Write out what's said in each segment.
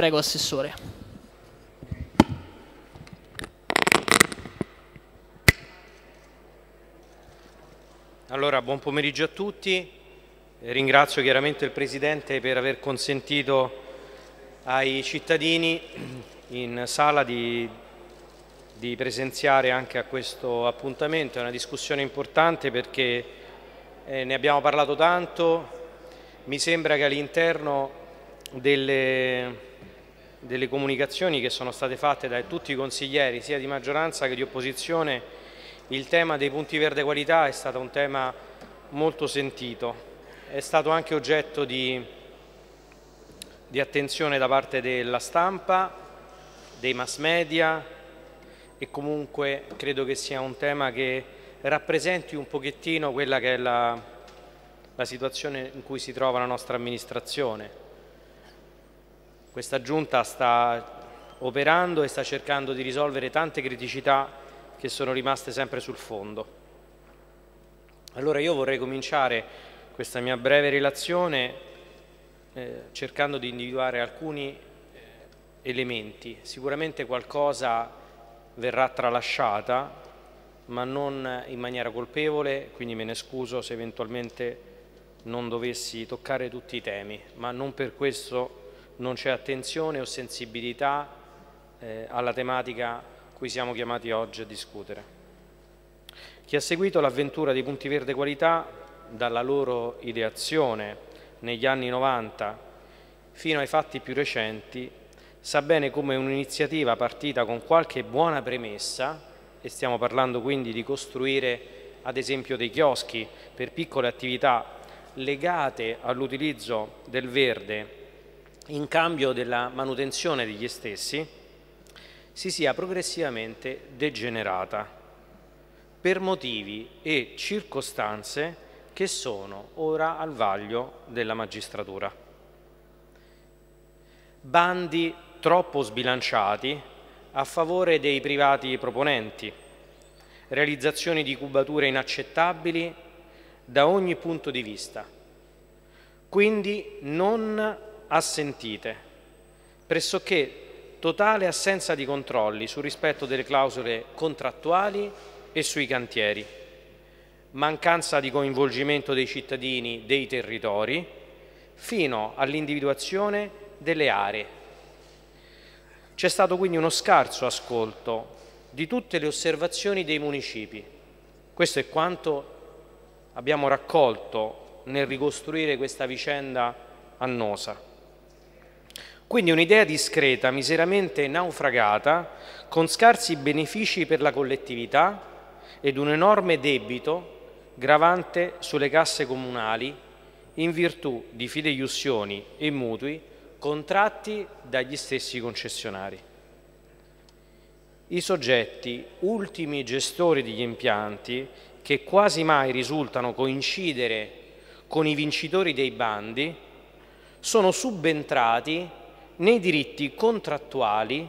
Prego, Assessore. Allora, buon pomeriggio a tutti. Ringrazio chiaramente il Presidente per aver consentito ai cittadini in sala di, di presenziare anche a questo appuntamento. È una discussione importante perché eh, ne abbiamo parlato tanto. Mi sembra che all'interno delle delle comunicazioni che sono state fatte da tutti i consiglieri, sia di maggioranza che di opposizione, il tema dei punti verde qualità è stato un tema molto sentito. È stato anche oggetto di, di attenzione da parte della stampa, dei mass media e comunque credo che sia un tema che rappresenti un pochettino quella che è la, la situazione in cui si trova la nostra amministrazione questa giunta sta operando e sta cercando di risolvere tante criticità che sono rimaste sempre sul fondo. Allora io vorrei cominciare questa mia breve relazione eh, cercando di individuare alcuni eh, elementi. Sicuramente qualcosa verrà tralasciata, ma non in maniera colpevole, quindi me ne scuso se eventualmente non dovessi toccare tutti i temi, ma non per questo non c'è attenzione o sensibilità eh, alla tematica cui siamo chiamati oggi a discutere. Chi ha seguito l'avventura dei Punti Verde Qualità dalla loro ideazione negli anni 90 fino ai fatti più recenti sa bene come un'iniziativa partita con qualche buona premessa, e stiamo parlando quindi di costruire ad esempio dei chioschi per piccole attività legate all'utilizzo del verde in cambio della manutenzione degli stessi si sia progressivamente degenerata per motivi e circostanze che sono ora al vaglio della magistratura. Bandi troppo sbilanciati a favore dei privati proponenti, realizzazioni di cubature inaccettabili da ogni punto di vista, quindi non assentite, pressoché totale assenza di controlli sul rispetto delle clausole contrattuali e sui cantieri, mancanza di coinvolgimento dei cittadini dei territori, fino all'individuazione delle aree. C'è stato quindi uno scarso ascolto di tutte le osservazioni dei municipi. Questo è quanto abbiamo raccolto nel ricostruire questa vicenda annosa. Quindi un'idea discreta, miseramente naufragata, con scarsi benefici per la collettività ed un enorme debito gravante sulle casse comunali in virtù di fideiussioni e mutui contratti dagli stessi concessionari. I soggetti, ultimi gestori degli impianti, che quasi mai risultano coincidere con i vincitori dei bandi, sono subentrati nei diritti contrattuali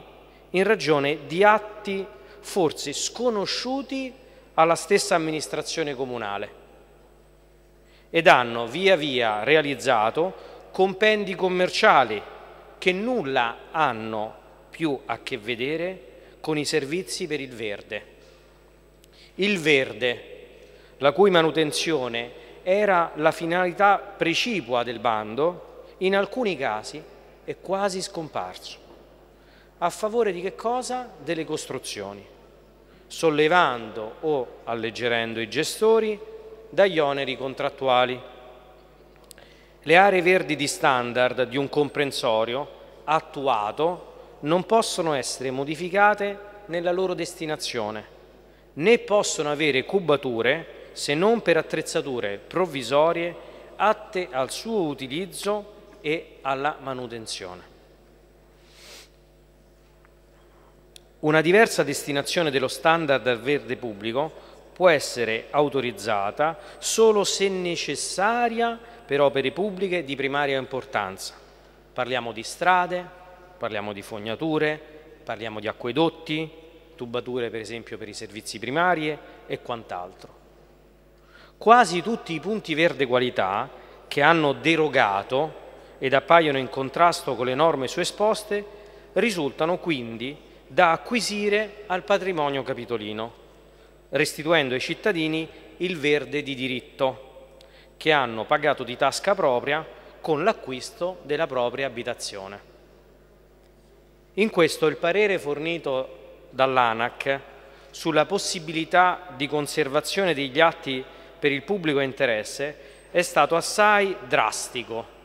in ragione di atti forse sconosciuti alla stessa amministrazione comunale ed hanno via via realizzato compendi commerciali che nulla hanno più a che vedere con i servizi per il verde. Il verde, la cui manutenzione era la finalità precipua del bando, in alcuni casi è quasi scomparso. A favore di che cosa? Delle costruzioni, sollevando o alleggerendo i gestori dagli oneri contrattuali. Le aree verdi di standard di un comprensorio attuato non possono essere modificate nella loro destinazione, né possono avere cubature se non per attrezzature provvisorie atte al suo utilizzo e alla manutenzione. Una diversa destinazione dello standard verde pubblico può essere autorizzata solo se necessaria per opere pubbliche di primaria importanza. Parliamo di strade, parliamo di fognature, parliamo di acquedotti, tubature per esempio per i servizi primari e quant'altro. Quasi tutti i punti verde qualità che hanno derogato ed appaiono in contrasto con le norme esposte, risultano quindi da acquisire al patrimonio capitolino, restituendo ai cittadini il verde di diritto, che hanno pagato di tasca propria con l'acquisto della propria abitazione. In questo il parere fornito dall'ANAC sulla possibilità di conservazione degli atti per il pubblico interesse è stato assai drastico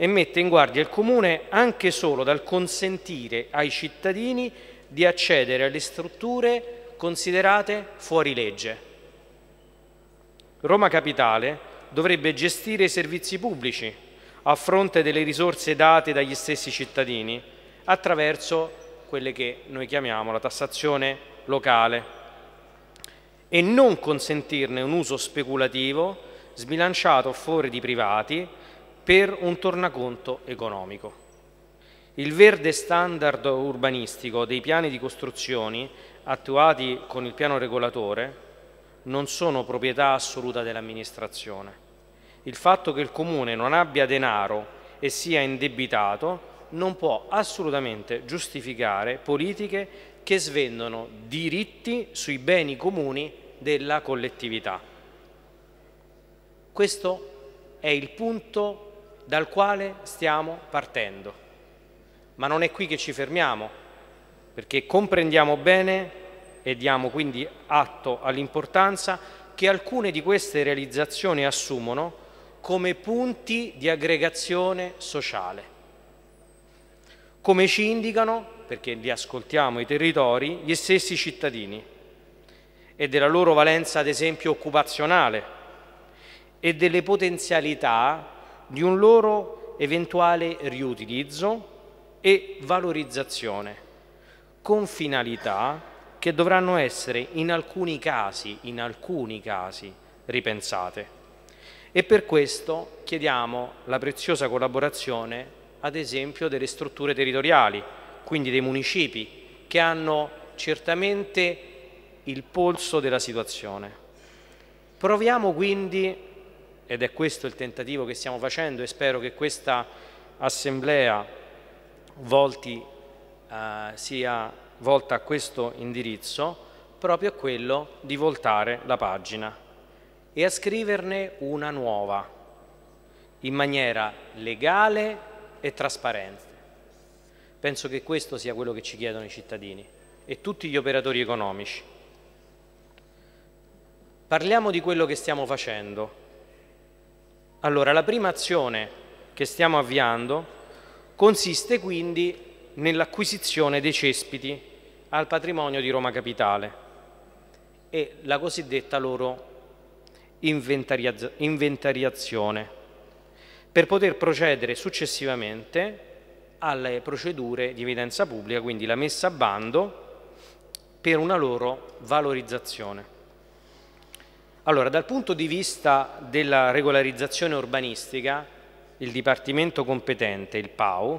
e mette in guardia il Comune anche solo dal consentire ai cittadini di accedere alle strutture considerate fuori legge. Roma Capitale dovrebbe gestire i servizi pubblici a fronte delle risorse date dagli stessi cittadini attraverso quelle che noi chiamiamo la tassazione locale e non consentirne un uso speculativo sbilanciato fuori di privati per un tornaconto economico. Il verde standard urbanistico dei piani di costruzioni attuati con il piano regolatore non sono proprietà assoluta dell'amministrazione. Il fatto che il comune non abbia denaro e sia indebitato non può assolutamente giustificare politiche che svendono diritti sui beni comuni della collettività. Questo è il punto dal quale stiamo partendo. Ma non è qui che ci fermiamo, perché comprendiamo bene e diamo quindi atto all'importanza che alcune di queste realizzazioni assumono come punti di aggregazione sociale. Come ci indicano, perché li ascoltiamo i territori, gli stessi cittadini e della loro valenza ad esempio occupazionale e delle potenzialità di un loro eventuale riutilizzo e valorizzazione, con finalità che dovranno essere in alcuni casi, in alcuni casi, ripensate. E per questo chiediamo la preziosa collaborazione, ad esempio, delle strutture territoriali, quindi dei municipi, che hanno certamente il polso della situazione. Proviamo quindi ed è questo il tentativo che stiamo facendo e spero che questa assemblea volti, eh, sia volta a questo indirizzo, proprio a quello di voltare la pagina e a scriverne una nuova in maniera legale e trasparente. Penso che questo sia quello che ci chiedono i cittadini e tutti gli operatori economici. Parliamo di quello che stiamo facendo allora, la prima azione che stiamo avviando consiste quindi nell'acquisizione dei cespiti al patrimonio di Roma Capitale e la cosiddetta loro inventariazione per poter procedere successivamente alle procedure di evidenza pubblica, quindi la messa a bando per una loro valorizzazione. Allora, dal punto di vista della regolarizzazione urbanistica, il Dipartimento competente, il PAU,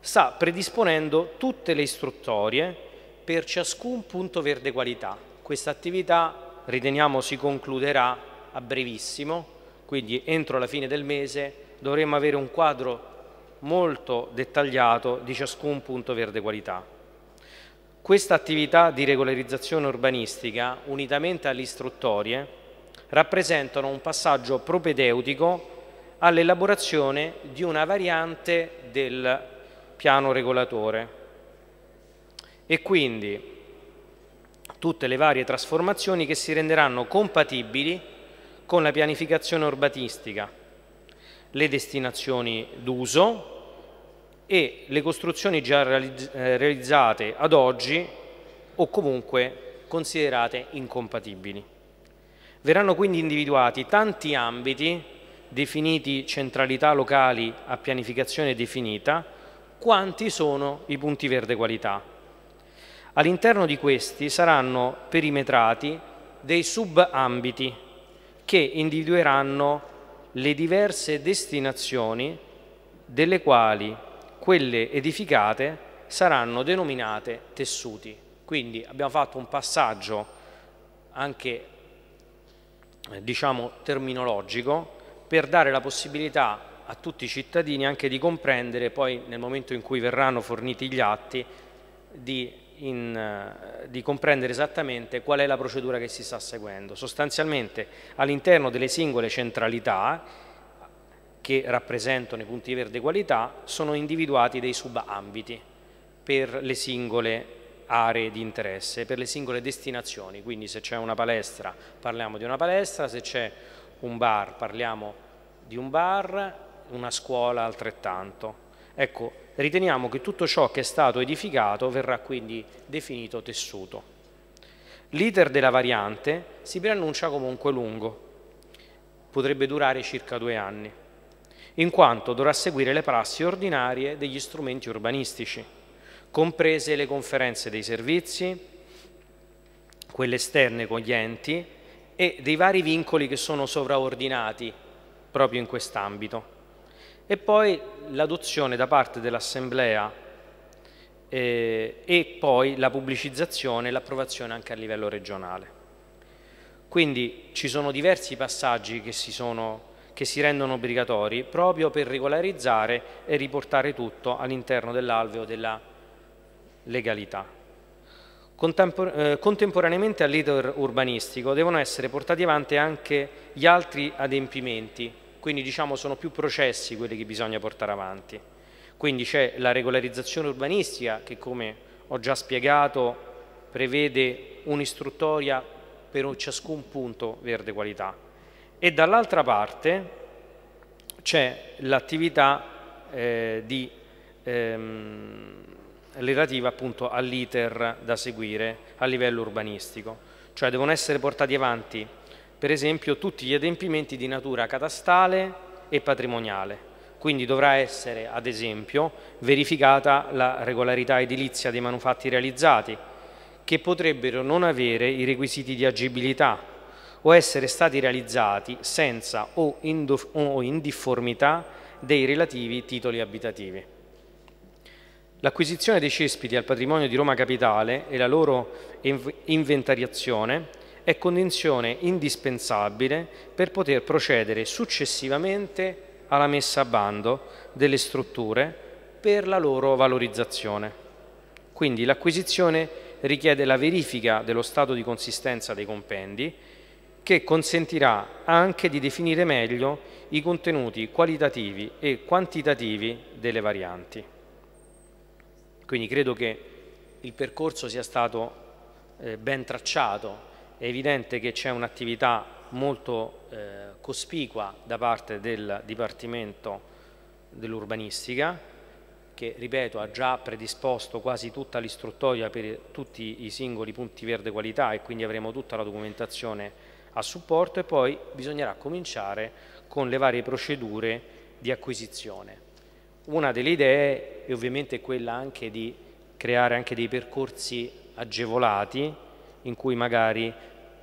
sta predisponendo tutte le istruttorie per ciascun punto verde qualità. Questa attività riteniamo si concluderà a brevissimo, quindi entro la fine del mese dovremo avere un quadro molto dettagliato di ciascun punto verde qualità. Questa attività di regolarizzazione urbanistica, unitamente alle istruttorie, rappresentano un passaggio propedeutico all'elaborazione di una variante del piano regolatore e quindi tutte le varie trasformazioni che si renderanno compatibili con la pianificazione urbanistica, le destinazioni d'uso e le costruzioni già eh, realizzate ad oggi o comunque considerate incompatibili. Verranno quindi individuati tanti ambiti definiti centralità locali a pianificazione definita, quanti sono i punti verde qualità. All'interno di questi saranno perimetrati dei subambiti che individueranno le diverse destinazioni delle quali quelle edificate saranno denominate tessuti. Quindi abbiamo fatto un passaggio anche eh, diciamo, terminologico per dare la possibilità a tutti i cittadini anche di comprendere poi nel momento in cui verranno forniti gli atti di, in, eh, di comprendere esattamente qual è la procedura che si sta seguendo. Sostanzialmente all'interno delle singole centralità che rappresentano i punti verde qualità sono individuati dei subambiti per le singole aree di interesse per le singole destinazioni, quindi se c'è una palestra parliamo di una palestra, se c'è un bar parliamo di un bar, una scuola altrettanto. Ecco, riteniamo che tutto ciò che è stato edificato verrà quindi definito tessuto. L'iter della variante si preannuncia comunque lungo, potrebbe durare circa due anni, in quanto dovrà seguire le prassi ordinarie degli strumenti urbanistici comprese le conferenze dei servizi, quelle esterne con gli enti e dei vari vincoli che sono sovraordinati proprio in quest'ambito. E poi l'adozione da parte dell'Assemblea eh, e poi la pubblicizzazione e l'approvazione anche a livello regionale. Quindi ci sono diversi passaggi che si, sono, che si rendono obbligatori proprio per regolarizzare e riportare tutto all'interno dell'alveo della legalità. Contempor eh, contemporaneamente all'iter urbanistico devono essere portati avanti anche gli altri adempimenti, quindi diciamo sono più processi quelli che bisogna portare avanti. Quindi c'è la regolarizzazione urbanistica che come ho già spiegato prevede un'istruttoria per ciascun punto verde qualità e dall'altra parte c'è l'attività eh, di ehm, relativa appunto all'iter da seguire a livello urbanistico, cioè devono essere portati avanti per esempio tutti gli adempimenti di natura catastale e patrimoniale, quindi dovrà essere ad esempio verificata la regolarità edilizia dei manufatti realizzati che potrebbero non avere i requisiti di agibilità o essere stati realizzati senza o in, difformità dei relativi titoli abitativi. L'acquisizione dei cespiti al patrimonio di Roma Capitale e la loro inventariazione è condizione indispensabile per poter procedere successivamente alla messa a bando delle strutture per la loro valorizzazione. Quindi l'acquisizione richiede la verifica dello stato di consistenza dei compendi che consentirà anche di definire meglio i contenuti qualitativi e quantitativi delle varianti. Quindi credo che il percorso sia stato eh, ben tracciato, è evidente che c'è un'attività molto eh, cospicua da parte del Dipartimento dell'Urbanistica che, ripeto, ha già predisposto quasi tutta l'istruttoria per tutti i singoli punti verde qualità e quindi avremo tutta la documentazione a supporto e poi bisognerà cominciare con le varie procedure di acquisizione. Una delle idee è ovviamente quella anche di creare anche dei percorsi agevolati in cui magari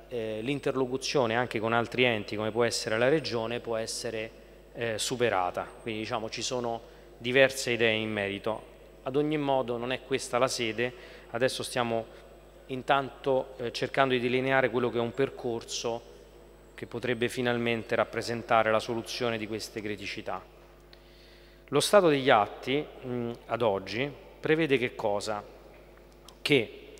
eh, l'interlocuzione anche con altri enti come può essere la regione può essere eh, superata. Quindi diciamo ci sono diverse idee in merito. Ad ogni modo non è questa la sede, adesso stiamo intanto eh, cercando di delineare quello che è un percorso che potrebbe finalmente rappresentare la soluzione di queste criticità. Lo stato degli atti mh, ad oggi prevede che cosa? Che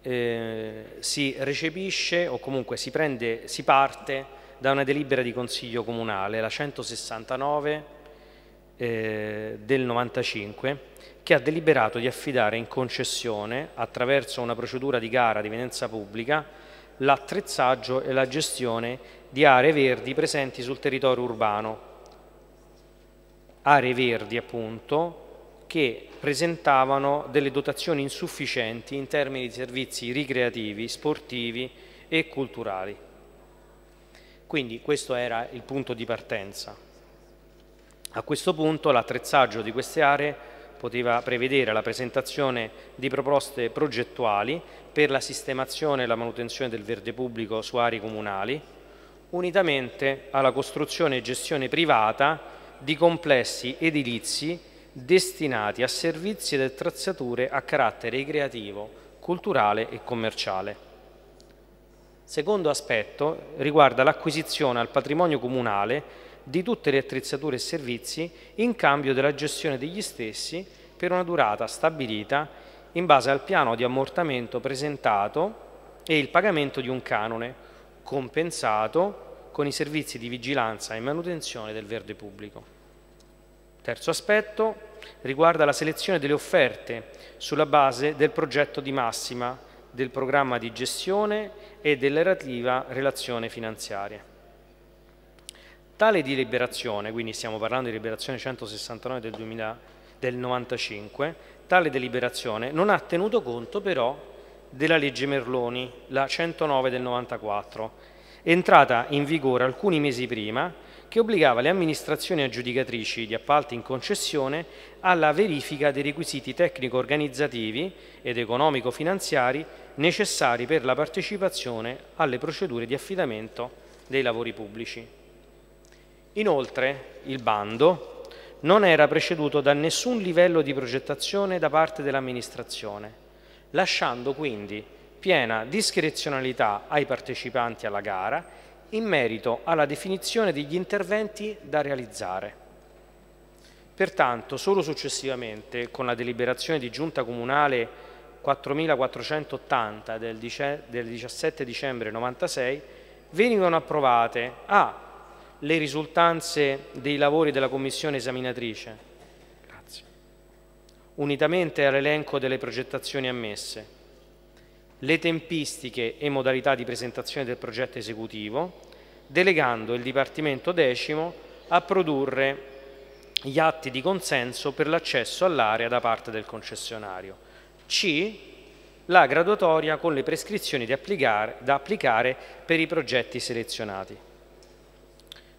eh, si recepisce o comunque si prende, si parte da una delibera di Consiglio Comunale, la 169 eh, del 95, che ha deliberato di affidare in concessione, attraverso una procedura di gara di venenza pubblica, l'attrezzaggio e la gestione di aree verdi presenti sul territorio urbano aree verdi appunto, che presentavano delle dotazioni insufficienti in termini di servizi ricreativi, sportivi e culturali. Quindi questo era il punto di partenza. A questo punto l'attrezzaggio di queste aree poteva prevedere la presentazione di proposte progettuali per la sistemazione e la manutenzione del verde pubblico su aree comunali, unitamente alla costruzione e gestione privata di complessi edilizi destinati a servizi ed attrezzature a carattere ricreativo, culturale e commerciale. Secondo aspetto riguarda l'acquisizione al patrimonio comunale di tutte le attrezzature e servizi in cambio della gestione degli stessi per una durata stabilita in base al piano di ammortamento presentato e il pagamento di un canone compensato con i servizi di vigilanza e manutenzione del verde pubblico. Terzo aspetto riguarda la selezione delle offerte sulla base del progetto di massima, del programma di gestione e della relativa relazione finanziaria. Tale deliberazione, quindi stiamo parlando di liberazione 169 del, 1995, tale deliberazione non ha tenuto conto però della legge Merloni, la 109 del 1994, entrata in vigore alcuni mesi prima, che obbligava le amministrazioni aggiudicatrici di appalti in concessione alla verifica dei requisiti tecnico-organizzativi ed economico-finanziari necessari per la partecipazione alle procedure di affidamento dei lavori pubblici. Inoltre, il bando non era preceduto da nessun livello di progettazione da parte dell'amministrazione, lasciando quindi piena discrezionalità ai partecipanti alla gara in merito alla definizione degli interventi da realizzare. Pertanto, solo successivamente, con la deliberazione di Giunta Comunale 4480 del, 17 dicembre 96, venivano approvate a. le risultanze dei lavori della Commissione esaminatrice, grazie, unitamente all'elenco delle progettazioni ammesse, le tempistiche e modalità di presentazione del progetto esecutivo, delegando il Dipartimento X a produrre gli atti di consenso per l'accesso all'area da parte del concessionario. C. La graduatoria con le prescrizioni applicare, da applicare per i progetti selezionati.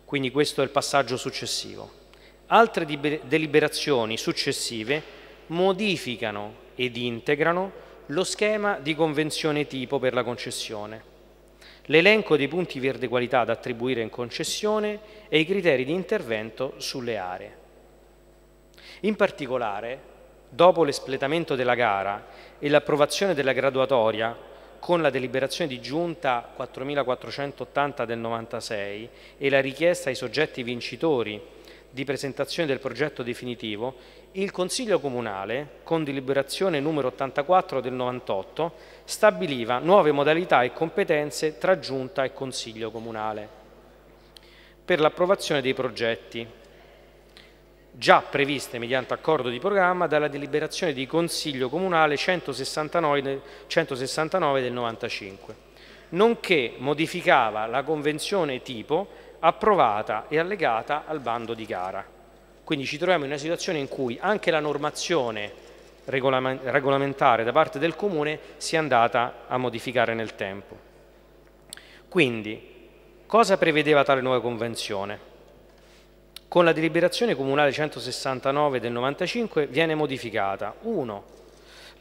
Quindi questo è il passaggio successivo. Altre deliberazioni successive modificano ed integrano lo schema di convenzione tipo per la concessione, l'elenco dei punti verde qualità da attribuire in concessione e i criteri di intervento sulle aree. In particolare, dopo l'espletamento della gara e l'approvazione della graduatoria con la deliberazione di giunta 4480 del 96 e la richiesta ai soggetti vincitori di presentazione del progetto definitivo, il Consiglio Comunale, con deliberazione numero 84 del 98, stabiliva nuove modalità e competenze tra Giunta e Consiglio Comunale per l'approvazione dei progetti, già previste mediante accordo di programma dalla deliberazione di Consiglio Comunale 169, 169 del 95, nonché modificava la Convenzione tipo approvata e allegata al bando di gara. Quindi ci troviamo in una situazione in cui anche la normazione regolamentare da parte del Comune si è andata a modificare nel tempo. Quindi, cosa prevedeva tale nuova convenzione? Con la deliberazione comunale 169 del 95 viene modificata 1.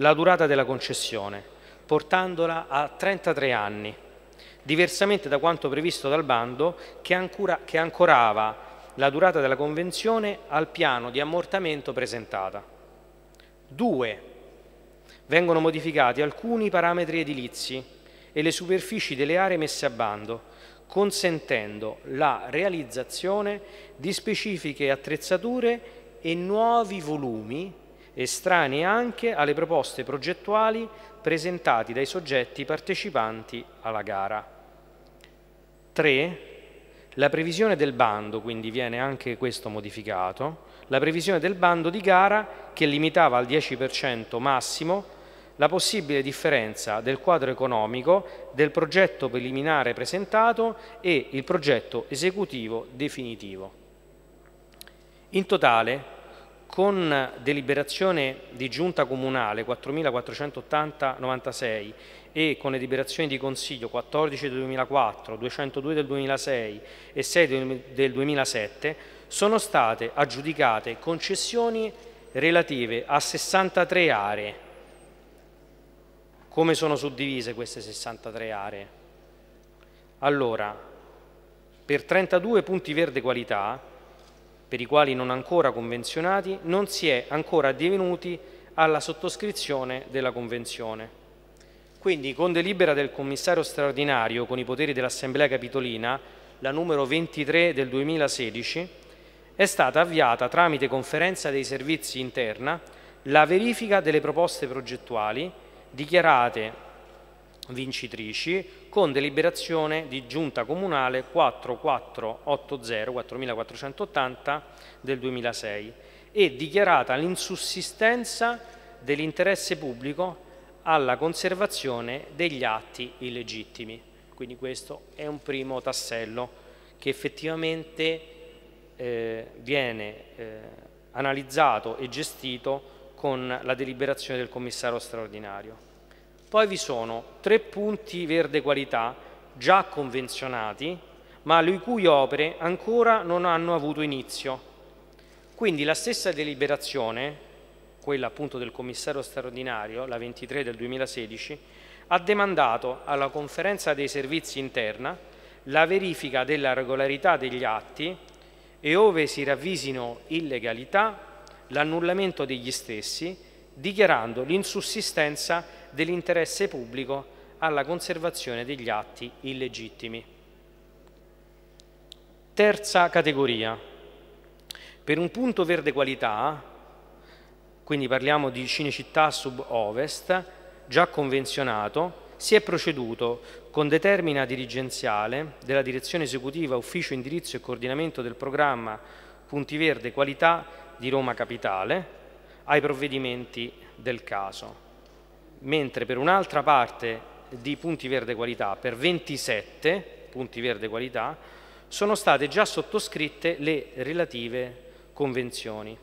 la durata della concessione, portandola a 33 anni, diversamente da quanto previsto dal bando che, ancora, che ancorava la durata della convenzione al piano di ammortamento presentata. Due, Vengono modificati alcuni parametri edilizi e le superfici delle aree messe a bando, consentendo la realizzazione di specifiche attrezzature e nuovi volumi estranei anche alle proposte progettuali presentati dai soggetti partecipanti alla gara. 3. La previsione del bando, quindi viene anche questo modificato, la previsione del bando di gara che limitava al 10% massimo la possibile differenza del quadro economico del progetto preliminare presentato e il progetto esecutivo definitivo. In totale con deliberazione di giunta comunale 4480-96 e con le deliberazioni di Consiglio 14 del 2004, 202 del 2006 e 6 del 2007 sono state aggiudicate concessioni relative a 63 aree. Come sono suddivise queste 63 aree? Allora, per 32 punti verde qualità per i quali non ancora convenzionati, non si è ancora divenuti alla sottoscrizione della Convenzione. Quindi, con delibera del commissario straordinario con i poteri dell'Assemblea Capitolina, la numero 23 del 2016, è stata avviata tramite conferenza dei servizi interna la verifica delle proposte progettuali dichiarate vincitrici con deliberazione di giunta comunale 4480 4480 del 2006 e dichiarata l'insussistenza dell'interesse pubblico alla conservazione degli atti illegittimi. Quindi questo è un primo tassello che effettivamente eh, viene eh, analizzato e gestito con la deliberazione del commissario straordinario. Poi vi sono tre punti verde qualità già convenzionati, ma le cui opere ancora non hanno avuto inizio. Quindi la stessa deliberazione, quella appunto del commissario straordinario, la 23 del 2016, ha demandato alla conferenza dei servizi interna la verifica della regolarità degli atti e ove si ravvisino illegalità, l'annullamento degli stessi dichiarando l'insussistenza dell'interesse pubblico alla conservazione degli atti illegittimi. Terza categoria. Per un punto verde qualità, quindi parliamo di Cinecittà Sud-Ovest, già convenzionato, si è proceduto con determina dirigenziale della Direzione Esecutiva Ufficio Indirizzo e Coordinamento del Programma Punti Verde Qualità di Roma Capitale, ai provvedimenti del caso, mentre per un'altra parte di punti verde qualità, per 27 punti verde qualità, sono state già sottoscritte le relative convenzioni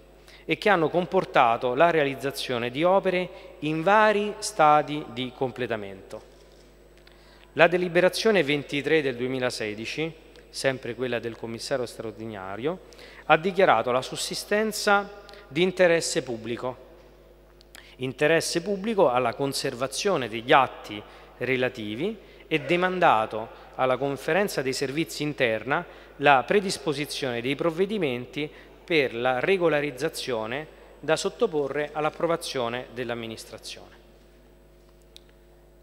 e che hanno comportato la realizzazione di opere in vari stadi di completamento. La deliberazione 23 del 2016, sempre quella del commissario straordinario, ha dichiarato la sussistenza di interesse pubblico. Interesse pubblico alla conservazione degli atti relativi e demandato alla conferenza dei servizi interna la predisposizione dei provvedimenti per la regolarizzazione da sottoporre all'approvazione dell'amministrazione.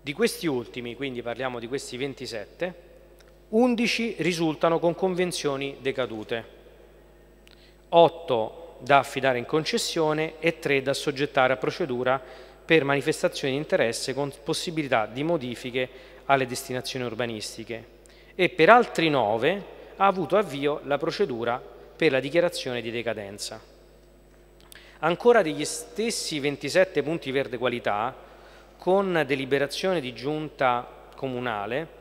Di questi ultimi, quindi parliamo di questi 27, 11 risultano con convenzioni decadute, 8 da affidare in concessione e tre da soggettare a procedura per manifestazioni di interesse con possibilità di modifiche alle destinazioni urbanistiche e per altri nove ha avuto avvio la procedura per la dichiarazione di decadenza. Ancora degli stessi 27 punti verde qualità, con deliberazione di giunta comunale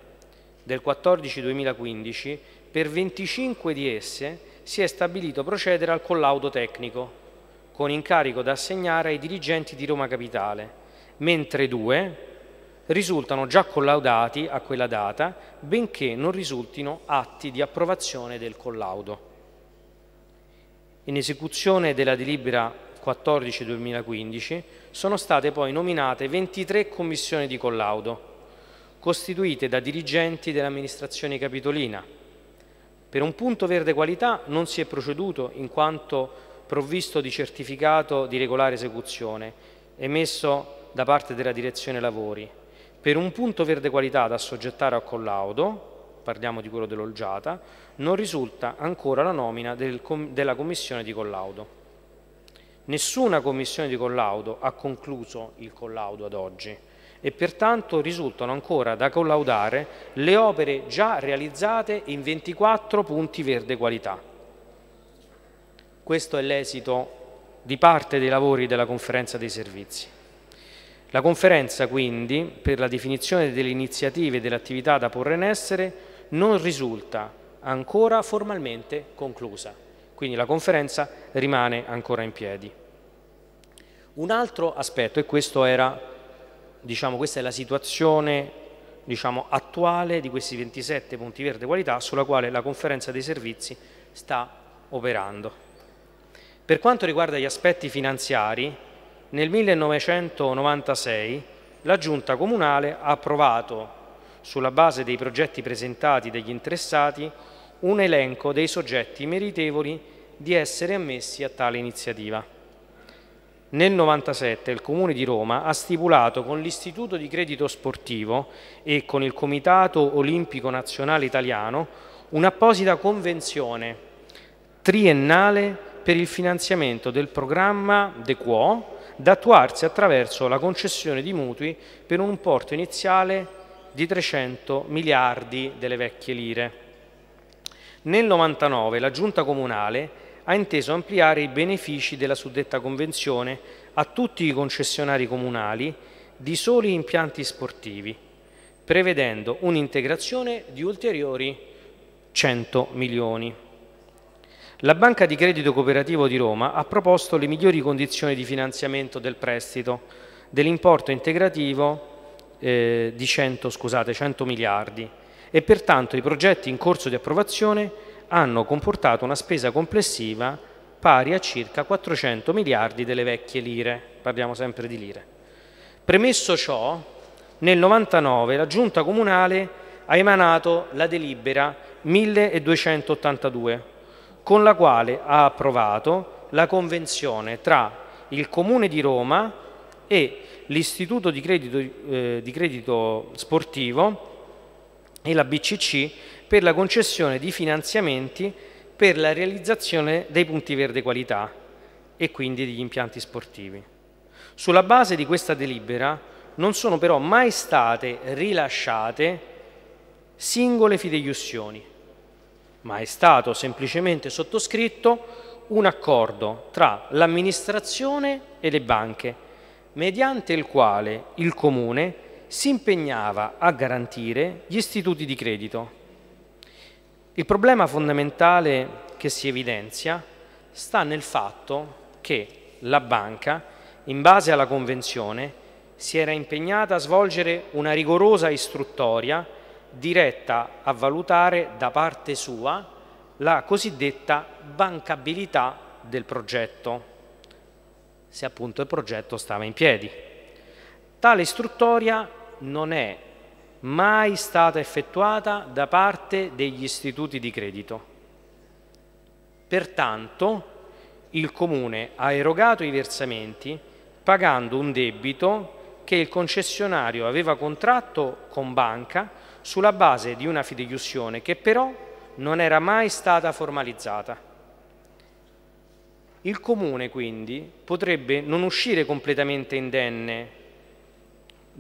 del 14 2015, per 25 di esse si è stabilito procedere al collaudo tecnico, con incarico da assegnare ai dirigenti di Roma Capitale, mentre due risultano già collaudati a quella data, benché non risultino atti di approvazione del collaudo. In esecuzione della delibera 14-2015 sono state poi nominate 23 commissioni di collaudo, costituite da dirigenti dell'amministrazione capitolina, per un punto verde qualità non si è proceduto in quanto provvisto di certificato di regolare esecuzione emesso da parte della Direzione Lavori. Per un punto verde qualità da assoggettare a collaudo, parliamo di quello dell'Olgiata, non risulta ancora la nomina del, della commissione di collaudo. Nessuna commissione di collaudo ha concluso il collaudo ad oggi e pertanto risultano ancora da collaudare le opere già realizzate in 24 punti verde qualità. Questo è l'esito di parte dei lavori della conferenza dei servizi. La conferenza quindi, per la definizione delle iniziative e delle attività da porre in essere, non risulta ancora formalmente conclusa, quindi la conferenza rimane ancora in piedi. Un altro aspetto, e questo era diciamo, questa è la situazione diciamo, attuale di questi 27 punti verde qualità sulla quale la conferenza dei servizi sta operando. Per quanto riguarda gli aspetti finanziari, nel 1996 la Giunta Comunale ha approvato, sulla base dei progetti presentati dagli interessati, un elenco dei soggetti meritevoli di essere ammessi a tale iniziativa. Nel 1997 il Comune di Roma ha stipulato con l'Istituto di Credito Sportivo e con il Comitato Olimpico Nazionale Italiano un'apposita convenzione triennale per il finanziamento del programma De Quo da attuarsi attraverso la concessione di mutui per un importo iniziale di 300 miliardi delle vecchie lire. Nel 1999 la Giunta Comunale ha inteso ampliare i benefici della suddetta convenzione a tutti i concessionari comunali di soli impianti sportivi, prevedendo un'integrazione di ulteriori 100 milioni. La Banca di Credito Cooperativo di Roma ha proposto le migliori condizioni di finanziamento del prestito dell'importo integrativo eh, di 100, scusate, 100 miliardi e pertanto i progetti in corso di approvazione hanno comportato una spesa complessiva pari a circa 400 miliardi delle vecchie lire, parliamo sempre di lire. Premesso ciò, nel 99 la Giunta Comunale ha emanato la delibera 1282, con la quale ha approvato la convenzione tra il Comune di Roma e l'Istituto di, eh, di Credito Sportivo e la BCC per la concessione di finanziamenti per la realizzazione dei punti verde qualità e quindi degli impianti sportivi. Sulla base di questa delibera non sono però mai state rilasciate singole fideiussioni, ma è stato semplicemente sottoscritto un accordo tra l'amministrazione e le banche, mediante il quale il Comune si impegnava a garantire gli istituti di credito il problema fondamentale che si evidenzia sta nel fatto che la banca, in base alla Convenzione, si era impegnata a svolgere una rigorosa istruttoria diretta a valutare da parte sua la cosiddetta bancabilità del progetto, se appunto il progetto stava in piedi. Tale istruttoria non è mai stata effettuata da parte degli istituti di credito. Pertanto il Comune ha erogato i versamenti pagando un debito che il concessionario aveva contratto con banca sulla base di una fideiussione che però non era mai stata formalizzata. Il Comune quindi potrebbe non uscire completamente indenne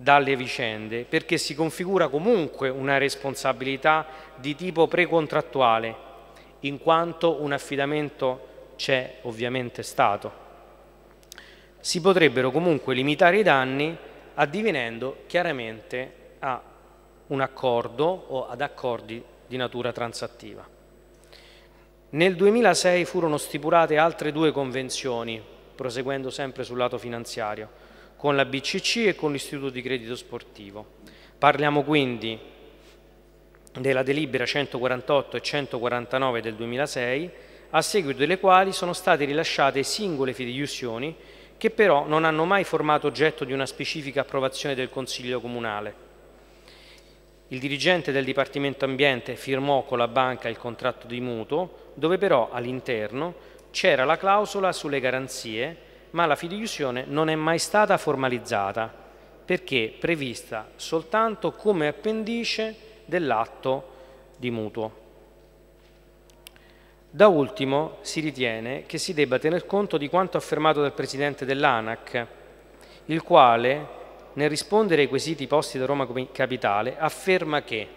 dalle vicende, perché si configura comunque una responsabilità di tipo precontrattuale, in quanto un affidamento c'è ovviamente stato. Si potrebbero comunque limitare i danni addivenendo chiaramente a un accordo o ad accordi di natura transattiva. Nel 2006 furono stipulate altre due convenzioni, proseguendo sempre sul lato finanziario, con la BCC e con l'Istituto di Credito Sportivo. Parliamo quindi della delibera 148 e 149 del 2006, a seguito delle quali sono state rilasciate singole fideiussioni che però non hanno mai formato oggetto di una specifica approvazione del Consiglio Comunale. Il dirigente del Dipartimento Ambiente firmò con la banca il contratto di mutuo, dove però all'interno c'era la clausola sulle garanzie ma la fideiussione non è mai stata formalizzata perché prevista soltanto come appendice dell'atto di mutuo. Da ultimo si ritiene che si debba tener conto di quanto affermato dal Presidente dell'ANAC, il quale, nel rispondere ai quesiti posti da Roma Capitale, afferma che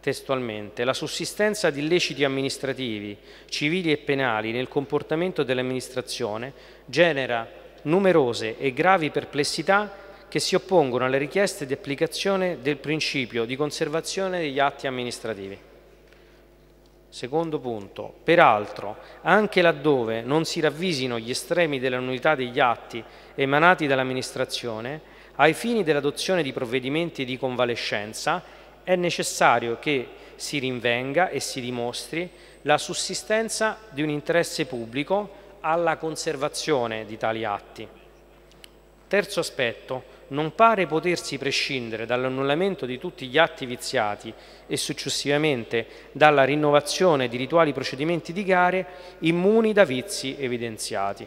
testualmente, la sussistenza di illeciti amministrativi, civili e penali nel comportamento dell'amministrazione genera numerose e gravi perplessità che si oppongono alle richieste di applicazione del principio di conservazione degli atti amministrativi. Secondo punto, peraltro, anche laddove non si ravvisino gli estremi della nullità degli atti emanati dall'amministrazione, ai fini dell'adozione di provvedimenti di convalescenza è necessario che si rinvenga e si dimostri la sussistenza di un interesse pubblico alla conservazione di tali atti. Terzo aspetto, non pare potersi prescindere dall'annullamento di tutti gli atti viziati e successivamente dalla rinnovazione di rituali procedimenti di gare immuni da vizi evidenziati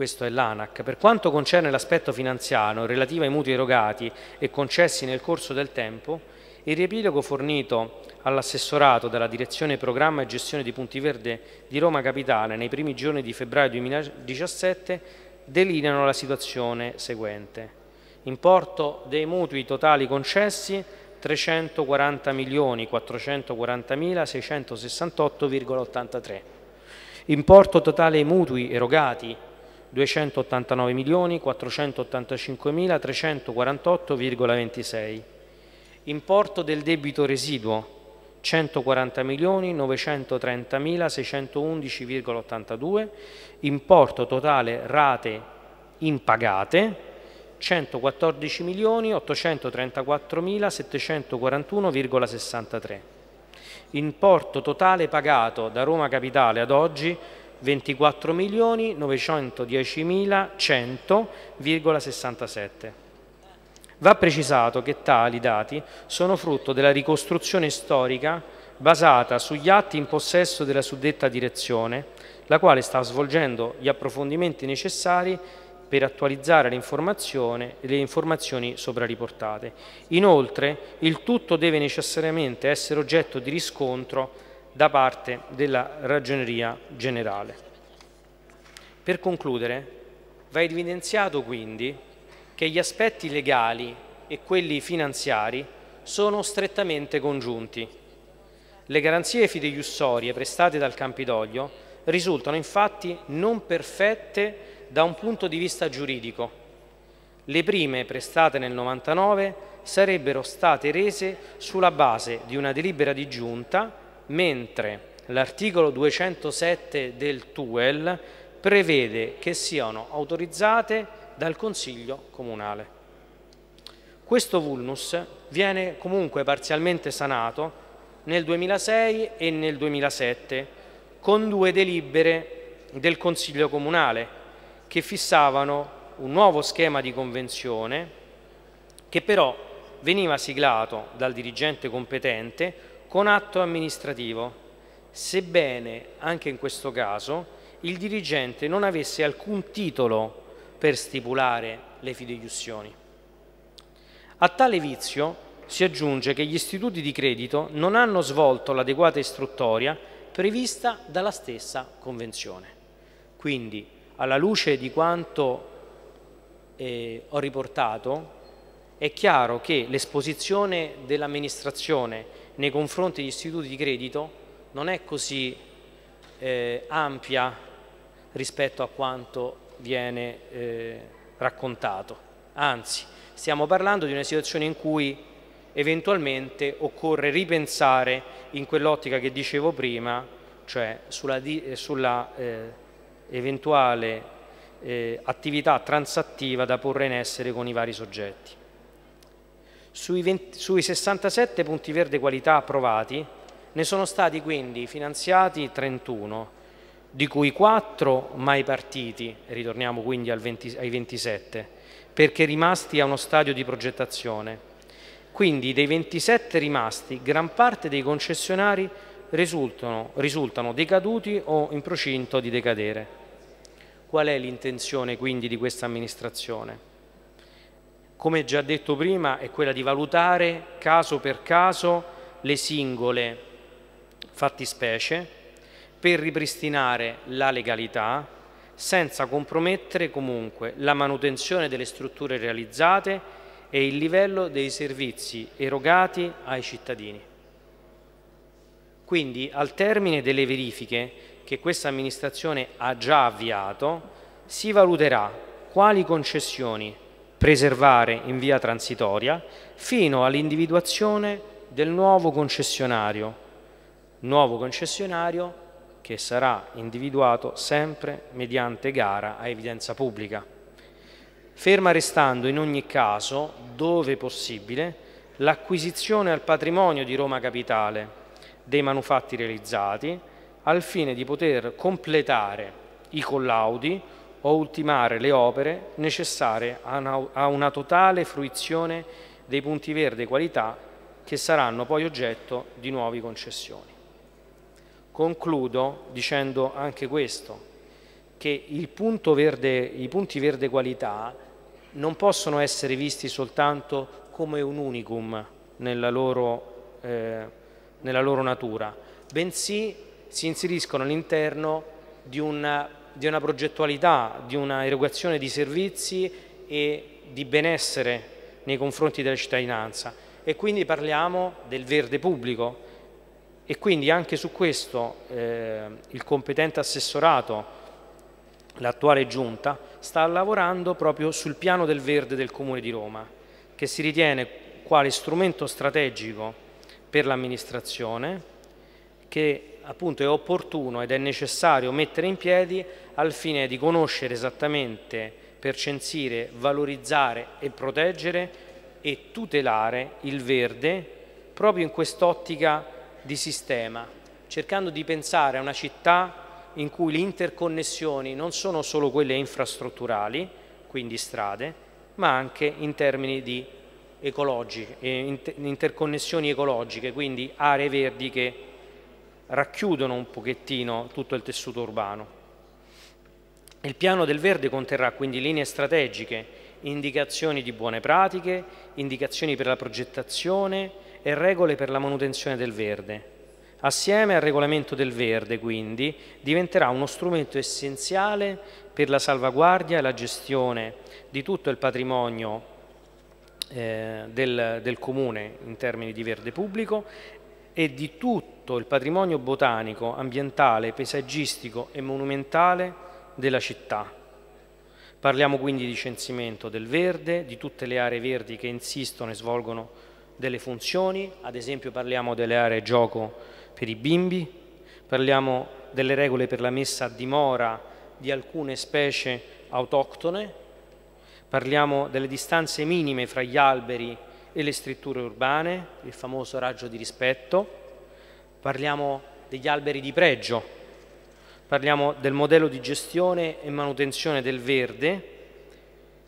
questo è l'ANAC. Per quanto concerne l'aspetto finanziario relativo ai mutui erogati e concessi nel corso del tempo, il riepilogo fornito all'assessorato dalla Direzione Programma e Gestione di Punti Verde di Roma Capitale nei primi giorni di febbraio 2017 delineano la situazione seguente. Importo dei mutui totali concessi 340.440.668,83. milioni Importo totale mutui erogati 289.485.348,26. Importo del debito residuo 140.930.611,82. Importo totale rate impagate 114.834.741,63. Importo totale pagato da Roma Capitale ad oggi 24.910.100,67. Va precisato che tali dati sono frutto della ricostruzione storica basata sugli atti in possesso della suddetta direzione, la quale sta svolgendo gli approfondimenti necessari per attualizzare le informazioni, le informazioni sopra riportate. Inoltre, il tutto deve necessariamente essere oggetto di riscontro da parte della Ragioneria Generale. Per concludere, va evidenziato quindi che gli aspetti legali e quelli finanziari sono strettamente congiunti. Le garanzie fideiussorie prestate dal Campidoglio risultano infatti non perfette da un punto di vista giuridico. Le prime prestate nel 99 sarebbero state rese sulla base di una delibera di giunta mentre l'articolo 207 del TUEL prevede che siano autorizzate dal Consiglio Comunale. Questo vulnus viene comunque parzialmente sanato nel 2006 e nel 2007 con due delibere del Consiglio Comunale che fissavano un nuovo schema di convenzione che però veniva siglato dal dirigente competente con atto amministrativo, sebbene anche in questo caso il dirigente non avesse alcun titolo per stipulare le fideiussioni. A tale vizio si aggiunge che gli istituti di credito non hanno svolto l'adeguata istruttoria prevista dalla stessa Convenzione. Quindi, alla luce di quanto eh, ho riportato, è chiaro che l'esposizione dell'amministrazione nei confronti degli istituti di credito non è così eh, ampia rispetto a quanto viene eh, raccontato. Anzi, stiamo parlando di una situazione in cui eventualmente occorre ripensare in quell'ottica che dicevo prima, cioè sulla, eh, sulla eh, eventuale eh, attività transattiva da porre in essere con i vari soggetti. Sui, 20, sui 67 punti verde qualità approvati ne sono stati quindi finanziati 31, di cui 4 mai partiti, e ritorniamo quindi 20, ai 27, perché rimasti a uno stadio di progettazione. Quindi dei 27 rimasti, gran parte dei concessionari risultano, risultano decaduti o in procinto di decadere. Qual è l'intenzione quindi di questa amministrazione? come già detto prima, è quella di valutare caso per caso le singole fattispecie per ripristinare la legalità senza compromettere comunque la manutenzione delle strutture realizzate e il livello dei servizi erogati ai cittadini. Quindi al termine delle verifiche che questa amministrazione ha già avviato si valuterà quali concessioni preservare in via transitoria fino all'individuazione del nuovo concessionario, nuovo concessionario che sarà individuato sempre mediante gara a evidenza pubblica, ferma restando in ogni caso, dove possibile, l'acquisizione al patrimonio di Roma Capitale dei manufatti realizzati al fine di poter completare i collaudi o ultimare le opere necessarie a una, a una totale fruizione dei punti verde qualità che saranno poi oggetto di nuove concessioni. Concludo dicendo anche questo, che verde, i punti verde qualità non possono essere visti soltanto come un unicum nella loro, eh, nella loro natura, bensì si inseriscono all'interno di un di una progettualità, di una erogazione di servizi e di benessere nei confronti della cittadinanza e quindi parliamo del verde pubblico e quindi anche su questo eh, il competente assessorato, l'attuale giunta, sta lavorando proprio sul piano del verde del Comune di Roma che si ritiene quale strumento strategico per l'amministrazione che appunto è opportuno ed è necessario mettere in piedi al fine di conoscere esattamente per censire, valorizzare e proteggere e tutelare il verde proprio in quest'ottica di sistema, cercando di pensare a una città in cui le interconnessioni non sono solo quelle infrastrutturali, quindi strade, ma anche in termini di ecologiche, eh, interconnessioni ecologiche, quindi aree verdi che racchiudono un pochettino tutto il tessuto urbano. Il piano del verde conterrà quindi linee strategiche, indicazioni di buone pratiche, indicazioni per la progettazione e regole per la manutenzione del verde. Assieme al regolamento del verde, quindi, diventerà uno strumento essenziale per la salvaguardia e la gestione di tutto il patrimonio eh, del, del Comune in termini di verde pubblico e di tutto il patrimonio botanico, ambientale, paesaggistico e monumentale della città. Parliamo quindi di censimento del verde, di tutte le aree verdi che insistono e svolgono delle funzioni, ad esempio parliamo delle aree gioco per i bimbi, parliamo delle regole per la messa a dimora di alcune specie autoctone, parliamo delle distanze minime fra gli alberi e le strutture urbane, il famoso raggio di rispetto, parliamo degli alberi di pregio, parliamo del modello di gestione e manutenzione del verde,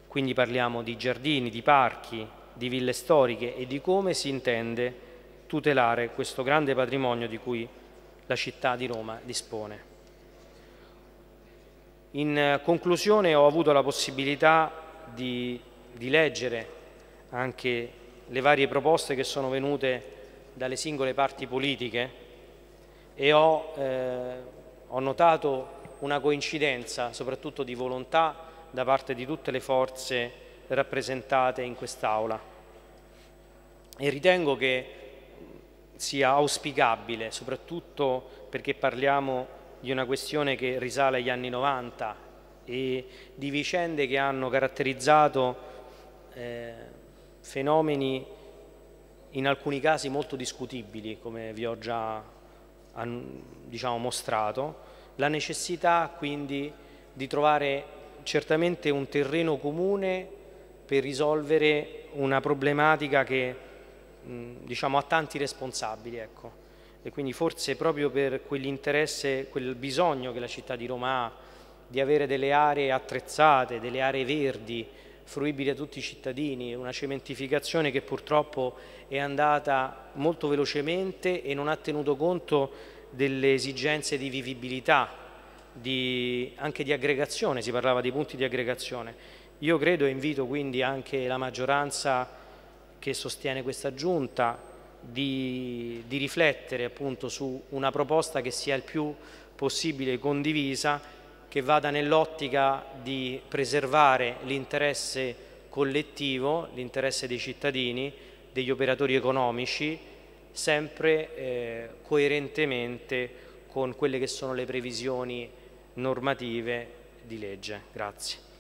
quindi parliamo di giardini, di parchi, di ville storiche e di come si intende tutelare questo grande patrimonio di cui la città di Roma dispone. In conclusione ho avuto la possibilità di, di leggere anche le varie proposte che sono venute dalle singole parti politiche e ho, eh, ho notato una coincidenza soprattutto di volontà da parte di tutte le forze rappresentate in quest'Aula e ritengo che sia auspicabile, soprattutto perché parliamo di una questione che risale agli anni 90 e di vicende che hanno caratterizzato eh, fenomeni in alcuni casi molto discutibili, come vi ho già diciamo, mostrato, la necessità quindi di trovare certamente un terreno comune per risolvere una problematica che diciamo, ha tanti responsabili. Ecco. E quindi forse proprio per quell'interesse, quel bisogno che la città di Roma ha di avere delle aree attrezzate, delle aree verdi, fruibili a tutti i cittadini, una cementificazione che purtroppo è andata molto velocemente e non ha tenuto conto delle esigenze di vivibilità, di, anche di aggregazione, si parlava di punti di aggregazione. Io credo e invito quindi anche la maggioranza che sostiene questa giunta di, di riflettere appunto su una proposta che sia il più possibile condivisa che vada nell'ottica di preservare l'interesse collettivo, l'interesse dei cittadini, degli operatori economici, sempre eh, coerentemente con quelle che sono le previsioni normative di legge. Grazie.